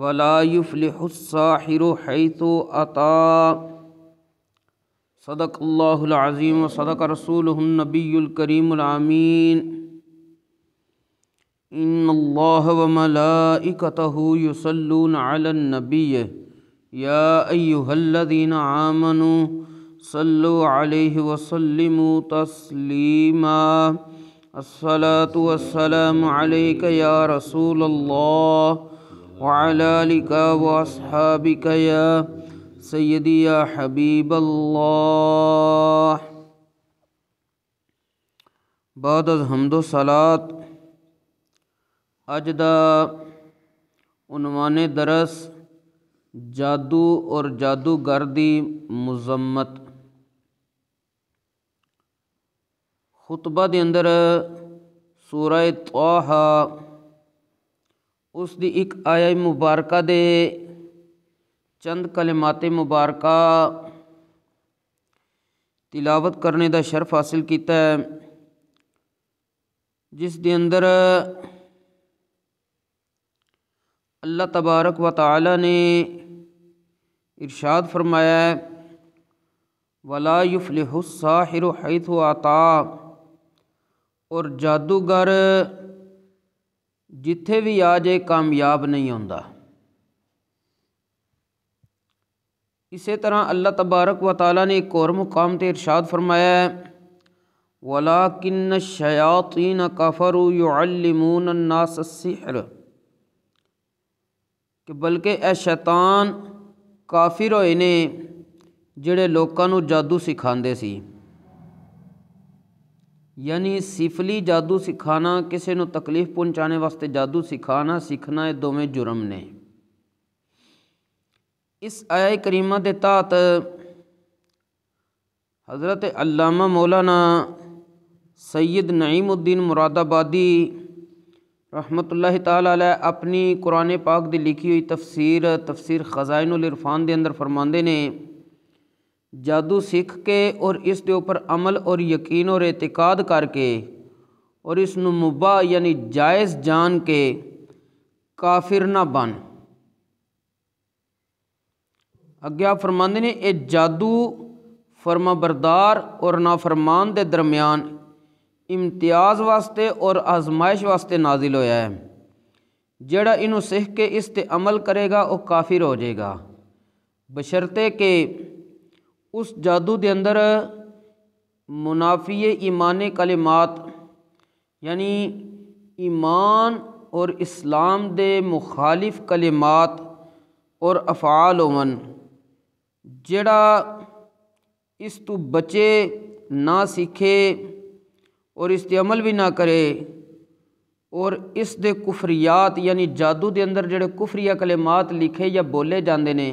वलायुफ़्लिहसाहिर हैतो अता सदक अल्लाज़ीम सदक रसूलनबीकरीमीन इन अल्लाह वमलाइकतहु युसल्लून अलनबी या अयुहल्लदीन आमनु सल्लु अलैहि वसल्लिमु तस्लीमा अस्सलातु वस्सलाम अलैक या रसूल अल्लाह وعلى آلك وأصحابك يا سيدي يا حبيب الله بعد الحمد والصلاة अज का उनवान दरस जादू और जादूगर की मजम्मत खुतबा के अंदर सूरह तोहा उस ਦੀ एक आया मुबारक चंद ਚੰਦ मुबारक तिलावत करने का शर्फ हासिल किया है जिस दे अंदर अल्लाह तबारक व तला ने इरशाद फरमाया है वला युफलहुसाहिर हैत आता और जादूगर जिथे भी आ जाए कामयाब नहीं आता इस तरह अल्लाह तबारक व ताली ने एक और मुकाम से इरशाद फरमाया है वला किन्न शयातीन काफरू यमून नासर कि बल्कि ए शैतान काफिर होए ने जोड़े लोगों जादू सिखाते सी यानी सिफली जादू सिखाना किसी को तकलीफ पहुँचाने वास्ते जादू सिखाना सीखना ਇਹ दोवें जुर्म ने इस आया करीमा के तहत हज़रत अल्लामा मौलाना सैयद नईमुद्दीन मुरादाबादी रहमत ला अपनी कुरान पाक की लिखी हुई तफसीर तफसीर इरफान के अंदर फरमाते हैं जादू सीख के और दे ऊपर अमल और यकीन और एतक़ाद करके और इस नुमुबा यानी जायज़ जान के काफिर ना बन अगे आप फरमाते ने यह जादू फरमाबरदार और नाफरमान के दरम्यान इम्तियाज़ वास्ते और आजमाइश वास्ते नाजिल होया है जड़ा इनू सीख के इस ते अमल करेगा वह काफिर हो जाएगा बशर्ते के उस जादू के अंदर मुनाफी ईमान कलेमात यानी ईमान और इस्लाम दे मुखालिफ कलेमात और अफ़ाल वन जड़ा इस तू बचे ना सीखे और इस अमल भी ना करे और इस दे कुफरियात यानी जादू के अंदर जड़े कुफरिया कलेमात लिखे या बोले जाते हैं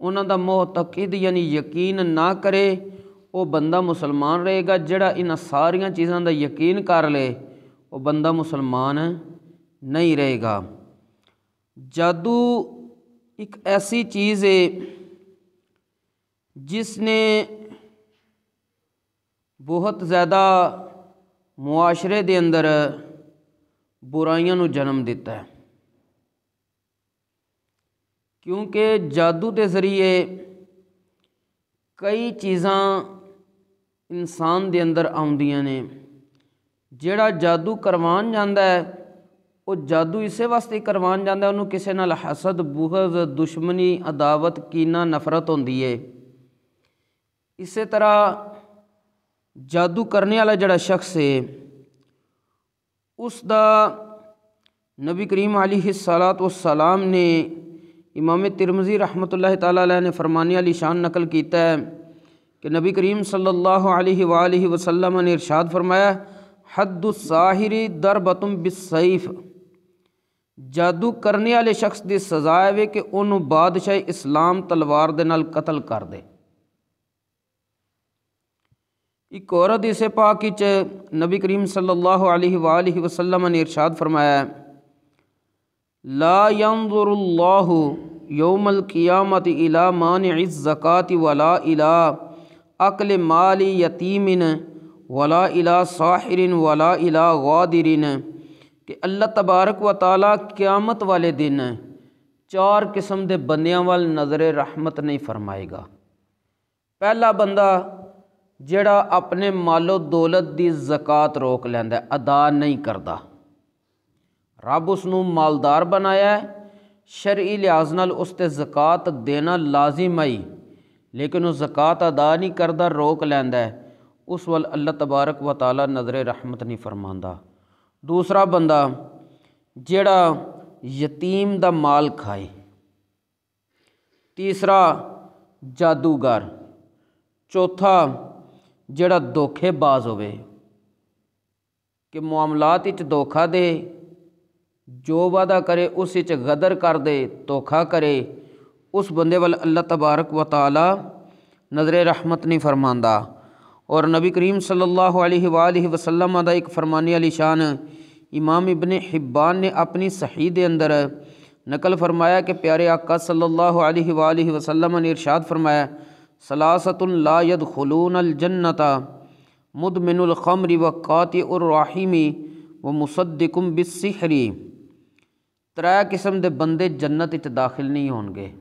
ਉਹਨਾਂ ਦਾ ਮੁਤਕਦ ਯਾਨੀ ਯਕੀਨ ਨਾ ਕਰੇ ਉਹ ਬੰਦਾ ਮੁਸਲਮਾਨ ਰਹੇਗਾ ਜਿਹੜਾ ਇਹਨਾਂ ਸਾਰੀਆਂ ਚੀਜ਼ਾਂ ਦਾ ਯਕੀਨ ਕਰ ਲੇ ਉਹ ਬੰਦਾ ਮੁਸਲਮਾਨ ਨਹੀਂ ਰਹੇਗਾ ਜਾਦੂ ਇੱਕ ਐਸੀ ਚੀਜ਼ ਹੈ ਜਿਸ ਨੇ बहुत ज़्यादा मुआशरे के अंदर बुराइयों को जन्म दिता है ਕਿਉਂਕਿ ਜਾਦੂ ਦੇ ਜ਼ਰੀਏ ਕਈ ਚੀਜ਼ਾਂ ਇਨਸਾਨ ਦੇ ਅੰਦਰ ਆਉਂਦੀਆਂ ਨੇ ਜਿਹੜਾ ਜਾਦੂ ਕਰਵਾਉਣ ਜਾਂਦਾ ਹੈ ਉਹ ਜਾਦੂ ਇਸੇ ਵਾਸਤੇ ਕਰਵਾਉਣ ਜਾਂਦਾ ਉਹਨੂੰ ਕਿਸੇ ਨਾਲ ਹਸਦ ਬੁਗਜ਼ ਦੁਸ਼ਮਣੀ ਅਦਾਵਤ ਕੀਨਾ ਨਫ਼ਰਤ ਹੁੰਦੀ ਏ ਇਸੇ ਤਰ੍ਹਾਂ ਜਾਦੂ ਕਰਨੇ ਵਾਲਾ ਜਿਹੜਾ ਸ਼ਖਸ ਏ ਉਸ ਦਾ ਨਬੀ ਕਰੀਮ ਅਲੀਹ ਸਲਾਤ ਵਸਲਾਮ ਨੇ इमाम तिरमजी रहमत ने फरमानी अली शान नकल किया है कि नबी करीम सल्ला वसलम ने इरशाद फरमाया हद साहिरी दर बतुम बिसफ जादू करने वाले शख्स की सजा है वे कि बादशाह इस्लाम तलवार के कतल कर दे एक औरत इसे पाकि नबी करीम सल्लल्लाहु अलैहि वसल्लम ने इरशाद फरमाया है लायंज़ुरल्लाहु यौमल क़ियामत इला मान ज़क़ात वला इला अकल माली यतीमिन वला इला साहिरिन वला इला गादिरिन कि अल्लाह तबारक व ताली क्यामत वाले दिन चार किस्म के बंदियां वाल नज़र रहमत नहीं फरमाएगा पहला बंदा जड़ा अपने मालो दौलत की जक़ात रोक लेंदा अदा नहीं करता रब ਉਸ मालदार बनाया ਬਣਾਇਆ ਹੈ लिहाज न उसते जक़ात देना लाजिम आई लेकिन उस जक़ात अदा नहीं करता रोक लेंदा उस वल अल्लाह तबारक व तला नज़र रहमत नहीं फरमाता दूसरा बंदा जड़ा यतीम का माल खाए तीसरा जादूगर चौथा जड़ा धोखेबाज हो मामलात धोखा दे जो वादा करे उस गदर कर दे धोखा करे उस बंदे वाल अल्लाह तबारक व नज़र रहमत नहीं फरमाता और नबी करीम सल्लल्लाहु अलैहि वसल्लम का एक फरमाने वाली शान इमाम इबन हिब्बान ने अपनी सही के अंदर नकल फरमाया कि प्यारे आका सल्लल्लाहु अलैहि वसल्लम ने इरशाद फरमाया सलासतुल्लाद खलून अलजन्नता मुदमिनखमरी व कात राहिमी व मुसदकुम बिसहरी ਤਰੇ ਕਿਸਮ ਦੇ ਬੰਦੇ ਜੰਨਤ ਵਿੱਚ ਦਾਖਲ ਨਹੀਂ ਹੋਣਗੇ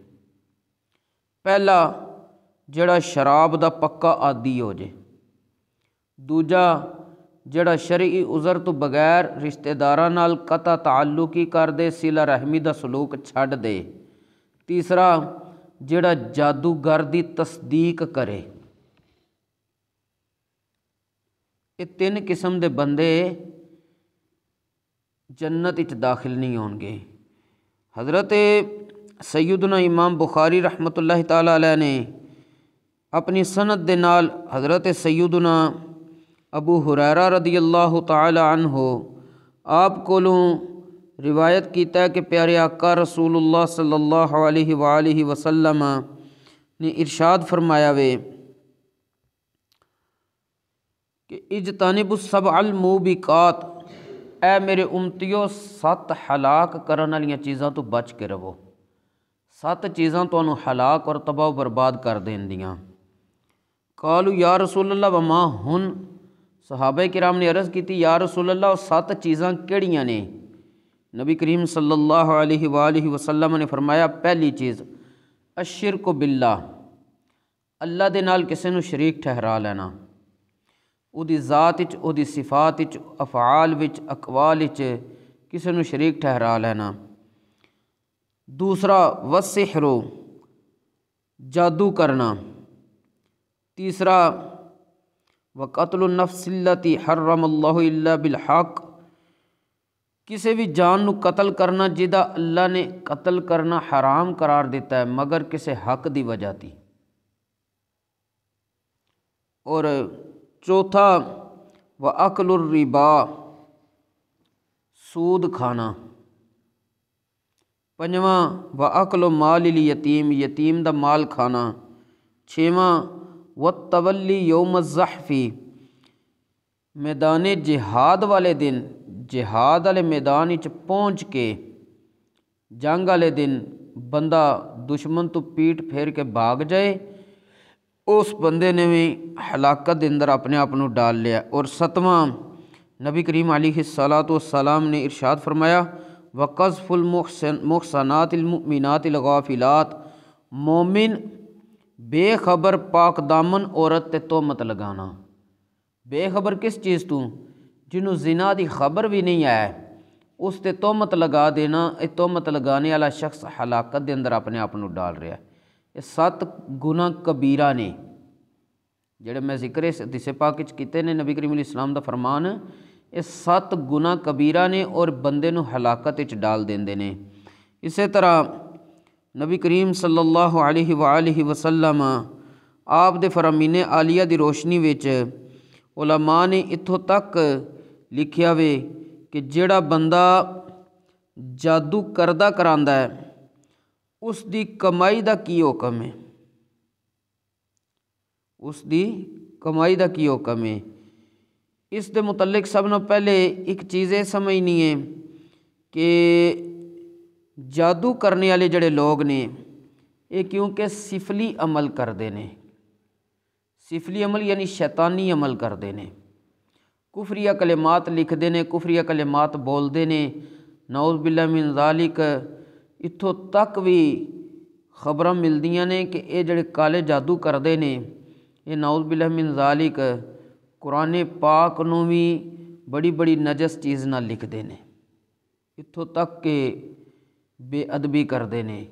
ਪਹਿਲਾ ਜਿਹੜਾ ਸ਼ਰਾਬ ਦਾ ਪੱਕਾ ਆਦੀ ਹੋ ਜੇ ਦੂਜਾ ਜਿਹੜਾ ਸ਼ਰਈ ਉਜ਼ਰ ਤੋਂ ਬਗੈਰ ਰਿਸ਼ਤੇਦਾਰਾਂ ਨਾਲ ਕਤਾ ਤਾਲੁਕੀ ਕਰਦੇ ਸਿਲਾ ਰਹਿਮੀ ਦਾ ਸਲੂਕ ਛੱਡ ਦੇ ਤੀਸਰਾ ਜਿਹੜਾ ਜਾਦੂਗਰ ਦੀ ਤਸਦੀਕ ਕਰੇ ਇਹ ਤਿੰਨ ਕਿਸਮ ਦੇ ਬੰਦੇ जन्नत इच दाखिल नहीं ਹੋਣਗੇ हज़रत ਸੈਯਦਨਾ इमाम बुखारी ਰਹਿਮਤੁਲਲਾਹ ਤਾਲਾ ਅਲੈਹ ਨੇ ਆਪਣੀ ਸਨਦ ਦੇ ਨਾਲ ਹਜ਼ਰਤ ਸੈਯਦਨਾ अबू हुररा रदी अल्लाह तहो आप को रिवायत किया कि प्यारे आका रसूलुल्लाह सल्लल्लाहु अलैहि वसल्लम वसल्लम ने इरशाद फरमाया वे कि इजतानिब सब अलमूबिकात ए मेरे उमतीयो सत हलाक करने वाली चीज़ों तो बच के रवो सत चीज़ा तो हलाक और तबाह बर्बाद कर देन दियाँ कालू या रसूल अल्लाह वमा हुन सहाबे किराम ने अर्ज़ की या रसूल अल्लाह सत चीज़ा केड़िया ने नबी करीम सल्लल्लाहु अलैहि सल्ला वसल्लम ने फरमाया पहली चीज़ अशिर को बिल्ला अल्लाह के नाल किसी शरीक ठहरा लेना ਉਹਦੀ ਜ਼ਾਤ ਵਿੱਚ ਉਹਦੀ ਸਿਫਾਤ ਵਿੱਚ ਅਫਾਲ ਵਿੱਚ ਅਕਵਾਲ ਵਿੱਚ ਕਿਸੇ ਨੂੰ ਸ਼ਰੀਕ ਠਹਿਰਾ ਲੈਣਾ ਦੂਸਰਾ ਵਸਿਹਰੋ ਜਾਦੂ ਕਰਨਾ ਤੀਸਰਾ ਵਕਤਲ ਨਫਸ ਲਤੀ ਹਰਮ ਅੱਲਾਹ ਇਲਾ ਬਿਲ ਹਕ ਕਿਸੇ ਵੀ ਜਾਨ ਨੂੰ ਕਤਲ ਕਰਨਾ ਜਿਹਦਾ ਅੱਲਾ ਨੇ ਕਤਲ ਕਰਨਾ ਹਰਾਮ ਕਰਾਰ ਦਿੱਤਾ ਹੈ ਮਗਰ ਕਿਸੇ ਹੱਕ ਦੀ ਵਜ੍ਹਾ ਦੀ ਔਰ चौथा व अकलरिबा सूद खाना पंजवा व अकल माल यतीम यतीम द माल खाना छवा व तवली योम ज़ाहफ़ी मैदान जिहाद वाले दिन जिहाद वाले मैदान पहुँच के जंग वाले दिन बंदा दुश्मन तो पीट फेर के भाग जाए हलाकत ਬੰਦੇ ਨੇ ਵੀ ਹਲਾਕਤ ਦੇ ਅੰਦਰ ਆਪਣੇ ਆਪ ਨੂੰ ਡਾਲ ਲਿਆ ਔਰ ਸਤਵਾਂ ਨਬੀ ਕਰੀਮ ਅਲੀਹ ਸਲਾਤੁ ਵਸਲਾਮ ਨੇ ਇਰਸ਼ਾਦ ਫਰਮਾਇਆ वक़फ़ुल मुहसनातमिनत गाफिलात मोमिन बेखबर पाक दामन औरत ते तोहमत लगाना बेखबर किस चीज़ तू जिन्हों जिना की खबर भी नहीं आया उस तोहमत लगा देना यह तोहमत लगाने वाला शख्स हलाकत के अंदर अपने आप को डाल रहा है ਸੱਤ ਗੁਨਾ ਕਬੀਰਾ ਨੇ ਜਿਹੜੇ ਮੈਂ ਜ਼ਿਕਰ ਇਸ ਹਦੀਸੇ ਪਾਕ ਵਿੱਚ ਕੀਤੇ ਨੇ ਨਬੀ ਕਰੀਮ ਅਲੈਹਿਸਲਾਮ ਦਾ ਫਰਮਾਨ ਇਹ ਸੱਤ ਗੁਨਾ ਕਬੀਰਾ ਨੇ ਔਰ ਬੰਦੇ ਨੂੰ ਹਲਾਕਤ ਵਿੱਚ ਡਾਲ ਦਿੰਦੇ ਨੇ ਇਸੇ ਤਰ੍ਹਾਂ ਨਬੀ ਕਰੀਮ ਸੱਲੱਲਾਹੁ ਅਲੈਹਿ ਵਅਲੈਹਿ ਵਸੱਲਮ ਆਪ ਦੇ ਫਰਮਾਨੇ ਆਲੀਆ ਦੀ ਰੋਸ਼ਨੀ ਵਿੱਚ ਉਲਮਾ ਨੇ ਇੱਥੋਂ ਤੱਕ ਲਿਖਿਆ ਵੇ ਕਿ ਜਿਹੜਾ ਬੰਦਾ ਜਾਦੂ ਕਰਦਾ ਕਰਾਂਦਾ ਹੈ उसकी कमाई का की हुक्म है उसकी कमाई का की हुक्म है इस दे मुतलक सब पहले एक चीज़ समझनी है कि जादू करने वाले जड़े लोग ने यह क्योंकि सिफली अमल करते हैं सिफली अमल यानी शैतानी अमल करते हैं कुफरिया कलेमात लिखते हैं कुफरिया कलेमात बोलते हैं नौज बिल्लामिन जालिक ਇੱਥੋਂ ਤੱਕ ਵੀ ਖਬਰਾਂ ਮਿਲਦੀਆਂ ਨੇ ਕਿ ਇਹ ਜਿਹੜੇ ਕਾਲੇ ਜਾਦੂ ਕਰਦੇ ਨੇ ਇਹ ਨਾਉਜ਼ ਬਿਲਹ ਮਿਨ ਜ਼ਾਲਿਕ ਕੁਰਾਨ ਪਾਕ ਨੂੰ ਵੀ ਬੜੀ ਬੜੀ ਨਜਸ ਚੀਜ਼ ਨਾਲ ਲਿਖਦੇ ਨੇ ਇੱਥੋਂ ਤੱਕ ਕਿ ਬੇਅਦਬੀ ਕਰਦੇ ਨੇ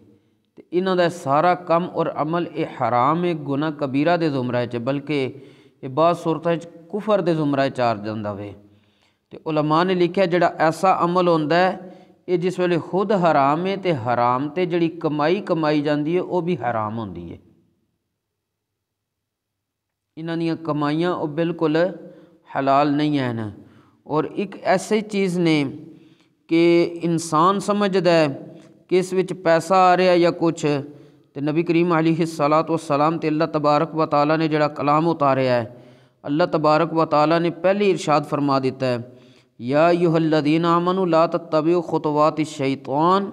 ਤੇ ਇਹਨਾਂ ਦਾ ਸਾਰਾ ਕੰਮ ਔਰ ਅਮਲ ਇਹ ਹਰਾਮ ਹੈ ਗੁਨਾਹ ਕਬੀਰਾ ਦੇ ਜ਼ੁਮਰੇ 'ਚ ਬਲਕਿ ਇਹ ਬਾਅਦ ਸੂਰਤਾਂ 'ਚ ਕੁਫਰ ਦੇ ਜ਼ੁਮਰੇ 'ਚ ਆ ਜਾਂਦਾ ਵੇ ਤੇ ਉਲਮਾ ਨੇ ਲਿਖਿਆ ਜਿਹੜਾ ਐਸਾ ਅਮਲ ਹੁੰਦਾ ਹੈ ਇਹ ਜਿਸ ਵੇਲੇ ਖੁਦ ਹਰਾਮ ਹੈ ਤੇ ਹਰਾਮ ਤੇ ਜਿਹੜੀ ਕਮਾਈ ਕਮਾਈ ਜਾਂਦੀ ਹੈ ਉਹ ਵੀ ਹਰਾਮ ਹੁੰਦੀ ਹੈ ਇਹਨਾਂ ਦੀਆਂ ਕਮਾਈਆਂ ਉਹ ਬਿਲਕੁਲ ਹਲਾਲ ਨਹੀਂ ਹਨ ਔਰ ਇੱਕ ਐਸੀ ਚੀਜ਼ ਨੇ ਕਿ ਇਨਸਾਨ ਸਮਝਦਾ ਹੈ ਕਿ ਇਸ ਵਿੱਚ ਪੈਸਾ ਆ ਰਿਹਾ ਜਾਂ ਕੁਝ ਤੇ ਨਬੀ ਕਰੀਮ ਅਲੀਹ ਸਲਾਤ ਵਸਲਾਮ ਤੇ ਅੱਲਾਹ ਤਬਾਰਕ ਵ ਤਾਲਾ ਨੇ ਜਿਹੜਾ ਕਲਾਮ ਉਤਾਰਿਆ ਹੈ ਅੱਲਾਹ ਤਬਾਰਕ ਵ ਤਾਲਾ ਨੇ ਪਹਿਲੀ ਇਰਸ਼ਾਦ ਫਰਮਾ ਦਿੱਤਾ ਹੈ या युहल्लदीन आमनुला तब खुतवात शैतान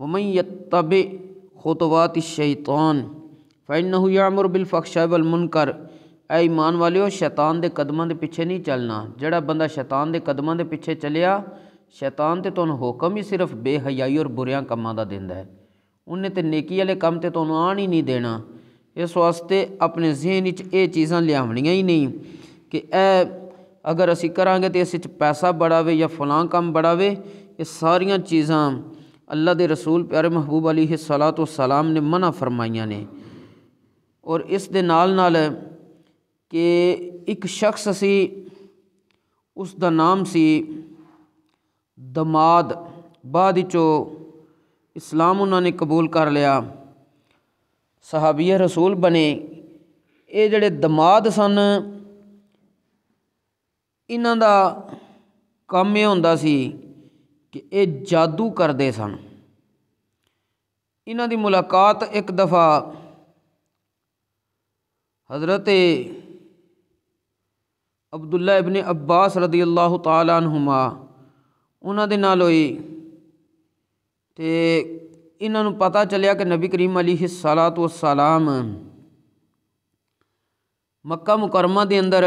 वमैत तब खुतवात शैतान फ़ैन यामर बिलफक्शा वलमुनकर ए ईमान वालियो शैतान ਦੇ ਕਦਮਾਂ ਦੇ ਪਿੱਛੇ ਨਹੀਂ ਚੱਲਣਾ ਜਿਹੜਾ ਬੰਦਾ ਸ਼ੈਤਾਨ ਦੇ ਕਦਮਾਂ ਦੇ ਪਿੱਛੇ ਚੱਲਿਆ ਸ਼ੈਤਾਨ ਤੇ ਤੁਹਾਨੂੰ ਹੁਕਮ ਹੀ ਸਿਰਫ ਬੇਹਯਾਈ ਔਰ ਬੁਰਿਆਂ ਕੰਮਾਂ ਦਾ ਦਿੰਦਾ ਹੈ ਉਹਨੇ ਤੇ ਨੇਕੀ ਵਾਲੇ ਕੰਮ ਤੇ ਤੁਹਾਨੂੰ ਆਣ ਹੀ ਨਹੀਂ ਦੇਣਾ ਇਸ ਵਾਸਤੇ ਆਪਣੇ ਜ਼ਿਹਨ ਵਿੱਚ ਇਹ ਚੀਜ਼ਾਂ ਲਿਆਉਣੀਆਂ ਹੀ ਨਹੀਂ ਕਿ ਇਹ अगर असी करा तो इस पैसा बढ़ावे या फलां काम बढ़ावे ये सारिया चीज़ा अल्लाह के रसूल प्यारे महबूब अली ही सलाह तो सलाम ने मना फरमाइया ने और इस दे नाल नाल के एक शख्स सी उसका नाम सी दमाद बाद इस्लाम उन्होंने कबूल कर लिया सहाबिया रसूल बने ये जड़े दमाद सन इन ਦਾ ਕੰਮ ਇਹ ਹੁੰਦਾ ਸੀ ਕਿ ਇਹ ਜਾਦੂ ਕਰਦੇ ਸਨ ਇਹਨਾਂ ਦੀ ਮੁਲਾਕਾਤ ਇੱਕ हज़रत अब्दुल्ला इबन अब्बास रदी अल्लाह तुमा उन्होंने नाल हुई तो इन्हों पता चलिया कि नबी करीम अली तो सलाम ਮੱਕਾ ਮੁਕਰਮਾ ਦੇ ਅੰਦਰ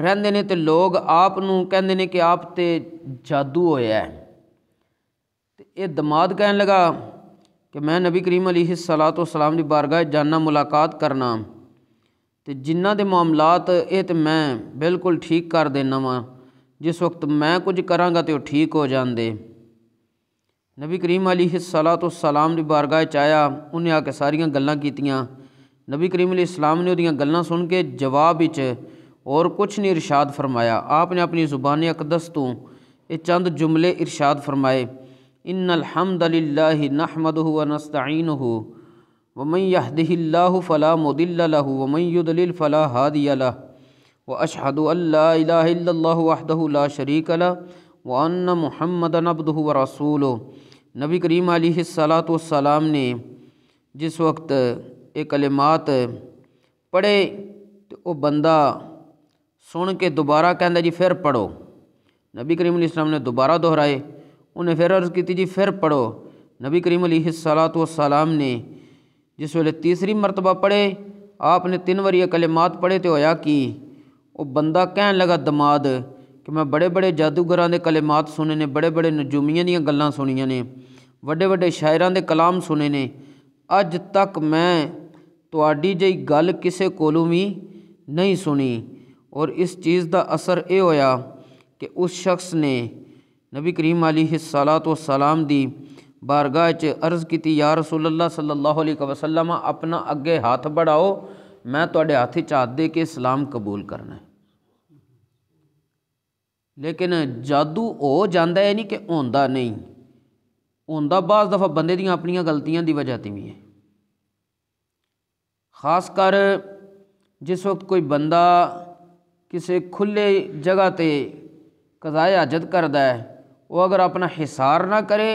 ਰਹਿੰਦੇ ਨੇ ਤੇ ਲੋਕ ਆਪ ਨੂੰ ਕਹਿੰਦੇ ਨੇ ਕਿ ਆਪ ਤੇ ਜਾਦੂ ਹੋਇਆ ਹੈ ਤੇ ਇਹ ਦਮਾਦ ਕਹਿਣ ਲਗਾ ਕਿ ਮੈਂ ਨਬੀ ਕਰੀਮ ਅਲੀਹ ਸਲਾਤੁ ਸਲਾਮ ਦੀ ਬਾਰਗਾਹ ਜਾਨਾ ਮੁਲਾਕਾਤ ਕਰਨਾ ਤੇ ਜਿਨ੍ਹਾਂ ਦੇ ਮਾਮਲਾਤ ਇਹ ਤੇ ਮੈਂ ਬਿਲਕੁਲ ਠੀਕ ਕਰ ਦੇਣਾ ਵਾਂ ਜਿਸ ਵਕਤ ਮੈਂ ਕੁਝ ਕਰਾਂਗਾ ਤੇ ਉਹ ਠੀਕ ਹੋ ਜਾਂਦੇ ਨਬੀ ਕਰੀਮ ਅਲੀਹ ਸਲਾਤੁ ਸਲਾਮ ਦੀ ਬਾਰਗਾਹ ਚ ਆਇਆ ਉਹਨੇ ਆ ਕੇ ਸਾਰੀਆਂ ਗੱਲਾਂ ਕੀਤੀਆਂ नबी करीम इस्लाम ने गल् सुन के जवाब और कुछ नहीं इरशाद फरमाया आपने अपनी जुबान अकदस तो ये चंद जुमले इरशाद फरमाए इन अलहमदल्ला नहमद नस्तीन हो वमई यहदिल्ला फ़ला मोदिल्ला वमयुदल फ़ला हादिया व अशहद शरीक अला वन महमद नबद व रसूल नबी करीम सलात ने जिस वक्त ਇਹ ਕਲਿਮਾਤ ਪੜ੍ਹੇ ਤੇ ਉਹ ਬੰਦਾ ਸੁਣ ਕੇ ਦੁਬਾਰਾ ਕਹਿੰਦਾ ਜੀ ਫਿਰ ਪੜੋ ਨਬੀ ਕਰੀਮ इस्लाम ने दोबारा दोहराए उन्हें फिर अर्ज़ की जी फिर पढ़ो नबी करीम सलात सलाम ने जिस वे तीसरी मरतबा पढ़े आपने तीन बारी कलेमात पढ़े तो होया कि वह बंदा कह लगा दमाद कि मैं बड़े बड़े जादूगर के कलेमात सुने ने बड़े बड़े नजूमिया दियाँ गल् सुनिया ने व्डे व्डे शायर के कलाम सुने ने अज तक मैं थोड़ी जी गल किस को भी नहीं सुनी और इस चीज़ का असर यह होया कि उस शख्स ने नबी करीम अली हिस्सला तो सलाम की बारगाह च अर्ज की या रसूल अल्लाह सल्लल्लाहु अपना अगे हाथ बढ़ाओ मैं थोड़े तो हाथ हाथ दे के सलाम कबूल करना लेकिन जादू हो जाता है नहीं कि आता नहीं आता बाद दफ़ा बंद दिन अपन गलतियां की वजह तीवी है ख़ासकर जिस वक्त कोई बंदा किसी खुले जगह पे कज़ाए हजत करता है वो अगर अपना हिसार ना करे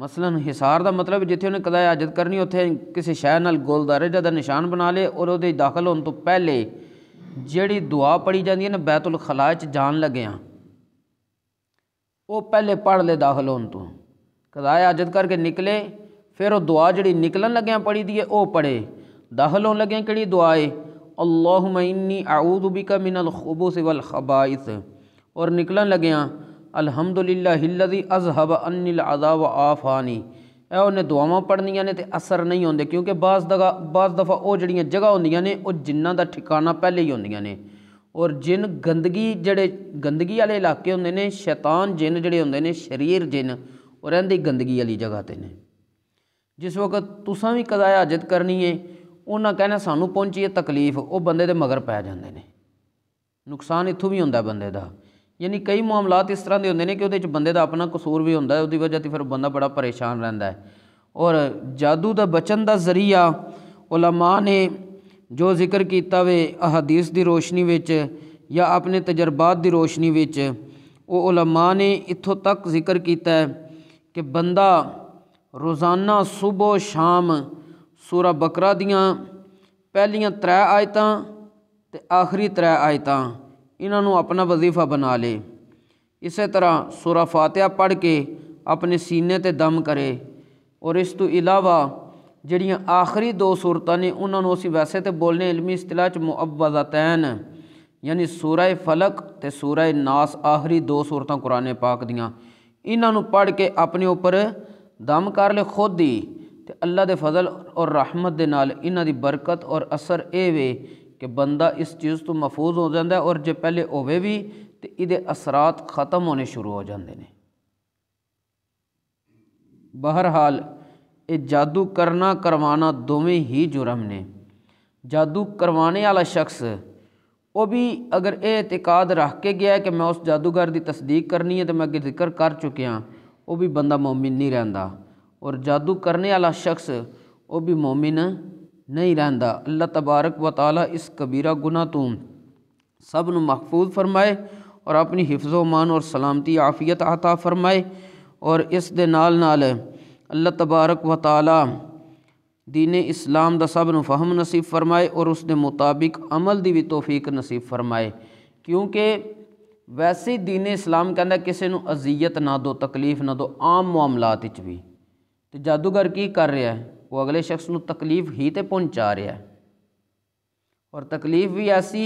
ਮਸਲਨ ਹਿਸਾਰ ਦਾ ਮਤਲਬ ਜਿੱਥੇ ਉਹਨੇ ਕਦਾ ਇਜਾਜ਼ਤ ਕਰਨੀ ਉੱਥੇ ਕਿਸੇ ਸ਼ੈ ਨਾਲ ਗੋਲਦਾਰੇ ਦਾ ਨਿਸ਼ਾਨ ਬਣਾ ਲੇ ਔਰ ਉਹਦੇ ਦਾਖਲ ਹੋਣ ਤੋਂ ਪਹਿਲੇ ਜਿਹੜੀ ਦੁਆ ਪੜੀ ਜਾਂਦੀ ਹੈ ਨਾ ਬੈਤੁਲ ਖਲਾ 'ਚ ਜਾਣ ਲੱਗਿਆ ਉਹ ਪਹਿਲੇ ਪੜ ਲੇ ਦਾਖਲ ਹੋਣ ਤੋਂ ਕਦਾ ਇਜਾਜ਼ਤ ਕਰਕੇ ਨਿਕਲੇ ਫਿਰ ਉਹ ਦੁਆ ਜਿਹੜੀ ਨਿਕਲਣ ਲੱਗਿਆ ਪੜੀ ਦੀ ਹੈ ਉਹ ਪੜੇ दाखिल होने लगे कड़ी दुआए अल्लाह मईनी आऊद बिका मिनल खूबो से वल खबाइस और निकलन लग्या अलहमदुल्ला हिलदी अजहब अनिल अदा व आफानी ए उन्हें दुआव पढ़निया ने असर नहीं आते क्योंकि बास दगा बास दफा वो जड़ियाँ जगह होंगे ने जिन्हों का ठिकाना पहले ही होंगे ने और जिन गंदगी जड़े गंदगी वाले इलाके होंगे ने शैतान जिन जड़े होंगे ने शरीर जिन और रही गंदगी वाली जगह पर ने जिस वक्त तुसा भी कदाया आजत करनी है ਉਹਨਾਂ ਕਹਿੰਦੇ ਸਾਨੂੰ ਪਹੁੰਚੀ ਹੈ ਤਕਲੀਫ ਉਹ ਬੰਦੇ ਦੇ ਮਗਰ ਪੈ ਜਾਂਦੇ ਨੇ ਨੁਕਸਾਨ ਇੱਥੋਂ ਵੀ ਹੁੰਦਾ ਬੰਦੇ ਦਾ ਯਾਨੀ ਕਈ ਮਾਮਲਾਤ ਇਸ ਤਰ੍ਹਾਂ ਦੇ ਹੁੰਦੇ ਨੇ ਕਿ ਉਹਦੇ ਵਿੱਚ ਬੰਦੇ ਦਾ ਆਪਣਾ ਕਸੂਰ ਵੀ ਹੁੰਦਾ ਹੈ ਉਹਦੀ ਵਜ੍ਹਾ ਤੇ ਫਿਰ ਬੰਦਾ ਬੜਾ ਪਰੇਸ਼ਾਨ ਰਹਿੰਦਾ ਹੈ ਔਰ ਜਾਦੂ ਦਾ ਬਚਨ ਦਾ ਜ਼ਰੀਆ ਉਲਮਾ ਨੇ ਜੋ ਜ਼ਿਕਰ ਕੀਤਾ ਵੇ ਅਹਾਦੀਸ ਦੀ ਰੋਸ਼ਨੀ ਵਿੱਚ ਜਾਂ ਆਪਣੇ ਤਜਰਬਾਤ ਦੀ ਰੋਸ਼ਨੀ ਵਿੱਚ ਉਹ ਉਲਮਾ ਨੇ ਇੱਥੋਂ ਤੱਕ ਜ਼ਿਕਰ ਕੀਤਾ ਹੈ ਕਿ ਬੰਦਾ ਰੋਜ਼ਾਨਾ ਸਵੇਰ ਸ਼ਾਮ सूरा बकरा दियां पहलियां त्रै आयतां ते आखरी त्रै आयतां ਇਹਨਾਂ ਨੂੰ ਆਪਣਾ ਵਜ਼ੀਫਾ ਬਣਾ ਲੇ ਇਸੇ ਤਰ੍ਹਾਂ ਸੂਰਾ ਫਾਤਿਹਾ ਪੜ੍ਹ ਕੇ ਆਪਣੇ ਸੀਨੇ ਤੇ ਦਮ ਕਰੇ ਔਰ ਇਸ ਤੋਂ ਇਲਾਵਾ ਜਿਹੜੀਆਂ ਆਖਰੀ ਦੋ ਸੂਰਤਾਂ ਨੇ ਉਹਨਾਂ ਨੂੰ ਅਸੀਂ ਵੈਸੇ ਤੇ ਬੋਲਨੇ ਇਲਮੀ ਇਸਤਿਲਾਹ ਚ ਮੁਅਵਜ਼ਤੈਨ ਯਾਨੀ ਸੂਰਾ ਫਲਕ ਤੇ ਸੂਰਾ ਨਾਸ ਆਖਰੀ ਦੋ ਸੂਰਤਾਂ ਕੁਰਾਨੇ ਪਾਕ ਦੀਆਂ ਇਹਨਾਂ ਨੂੰ ਪੜ੍ਹ ਕੇ ਆਪਣੇ ਉੱਪਰ ਦਮ ਕਰ ਲੈ ਖੁਦ ਹੀ तो अल्लाह के फजल और रहमत के नाल इन बरकत और असर ये वे कि बंदा इस चीज़ तो महफूज हो जाता है और जो पहले होवे भी तो ये असरात ख़त्म होने शुरू हो जाते हैं बहरहाल ये जादू करना करवाना दोवें ही जुर्म ने जादू करवाने वाला शख्स वो भी अगर ये एतकाद रख के गया कि मैं उस जादूगर की तस्दीक करनी है तो मैं अगर जिक्र कर चुके हाँ वह भी बंदा मोमिन नहीं रहा और जादू करने वाला शख्स वो भी मोमिन नहीं रहता अल्लाह तबारक व ताली इस कबीरा गुना तो सब महफूज फरमाए और अपनी हिफ्जो मान और सलामती आफियत आता फरमाए और इस दे नाल नाल अल्लाह तबारक व ताली दीन इस्लाम का सब फहम नसीब फरमाए और उस दे मुताबिक अमल की भी तोफीक नसीब फरमाए क्योंकि वैसे ही दीन इस्लाम कहता किसी अजीयत ना दो तकलीफ ना दो आम मामलात भी तो जादूगर की कर रहा है वो अगले शख्स को तकलीफ ही तो पहुँचा रहा है और तकलीफ़ भी ऐसी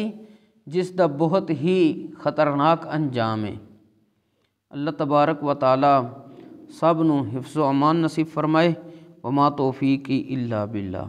जिस का बहुत ही ख़तरनाक अंजाम है अल्लाह तबारक व ताली सब न हिफ्सो अमान नसीब फरमाए वमा तोफ़ी की अल्ला बिल्ला